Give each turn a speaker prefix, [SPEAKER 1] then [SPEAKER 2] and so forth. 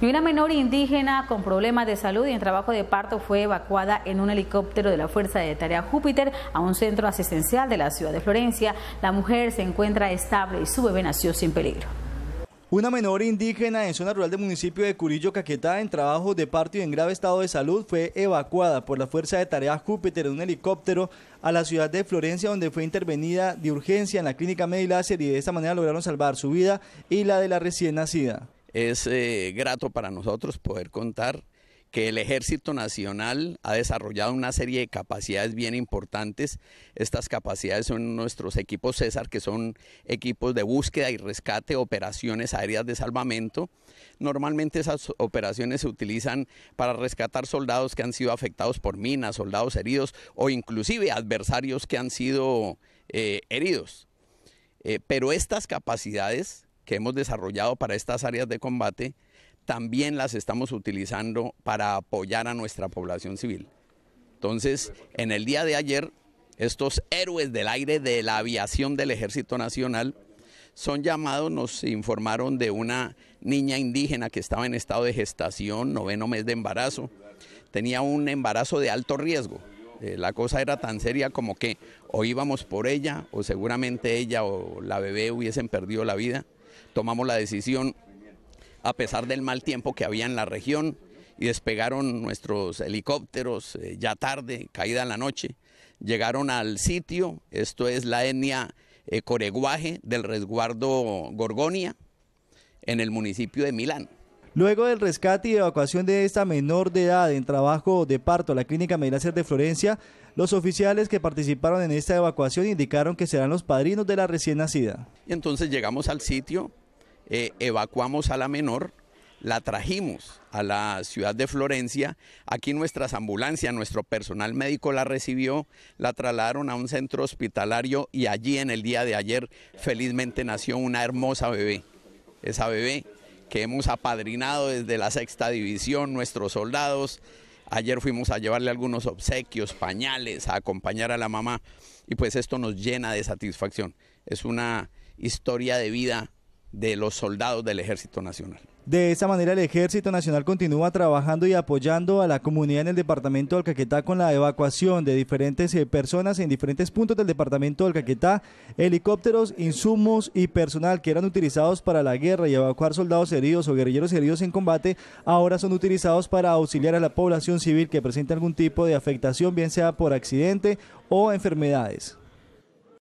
[SPEAKER 1] Y una menor indígena con problemas de salud y en trabajo de parto fue evacuada en un helicóptero de la Fuerza de Tarea Júpiter a un centro asistencial de la ciudad de Florencia. La mujer se encuentra estable y su bebé nació sin peligro.
[SPEAKER 2] Una menor indígena en zona rural del municipio de Curillo, Caquetá, en trabajo de parto y en grave estado de salud, fue evacuada por la Fuerza de Tarea Júpiter en un helicóptero a la ciudad de Florencia, donde fue intervenida de urgencia en la clínica Medilácer y de esta manera lograron salvar su vida y la de la recién nacida
[SPEAKER 1] es eh, grato para nosotros poder contar que el Ejército Nacional ha desarrollado una serie de capacidades bien importantes. Estas capacidades son nuestros equipos César, que son equipos de búsqueda y rescate, operaciones aéreas de salvamento. Normalmente esas operaciones se utilizan para rescatar soldados que han sido afectados por minas, soldados heridos o inclusive adversarios que han sido eh, heridos. Eh, pero estas capacidades que hemos desarrollado para estas áreas de combate, también las estamos utilizando para apoyar a nuestra población civil. Entonces, en el día de ayer, estos héroes del aire de la aviación del Ejército Nacional son llamados, nos informaron de una niña indígena que estaba en estado de gestación, noveno mes de embarazo, tenía un embarazo de alto riesgo. Eh, la cosa era tan seria como que o íbamos por ella o seguramente ella o la bebé hubiesen perdido la vida tomamos la decisión, a pesar del mal tiempo que había en la región, y despegaron nuestros helicópteros eh, ya tarde, caída en la noche. Llegaron al sitio, esto es la etnia eh, coreguaje del resguardo Gorgonia, en el municipio de Milán.
[SPEAKER 2] Luego del rescate y evacuación de esta menor de edad en trabajo de parto a la clínica Medilacer de Florencia, los oficiales que participaron en esta evacuación indicaron que serán los padrinos de la recién nacida.
[SPEAKER 1] Y entonces llegamos al sitio, eh, evacuamos a la menor, la trajimos a la ciudad de Florencia. Aquí nuestras ambulancias, nuestro personal médico la recibió, la trasladaron a un centro hospitalario y allí en el día de ayer felizmente nació una hermosa bebé. Esa bebé que hemos apadrinado desde la sexta división, nuestros soldados. Ayer fuimos a llevarle algunos obsequios, pañales, a acompañar a la mamá y pues esto nos llena de satisfacción. Es una historia de vida de los soldados del Ejército Nacional.
[SPEAKER 2] De esa manera, el Ejército Nacional continúa trabajando y apoyando a la comunidad en el departamento del Caquetá con la evacuación de diferentes eh, personas en diferentes puntos del departamento del Caquetá, helicópteros, insumos y personal que eran utilizados para la guerra y evacuar soldados heridos o guerrilleros heridos en combate, ahora son utilizados para auxiliar a la población civil que presenta algún tipo de afectación, bien sea por accidente o enfermedades.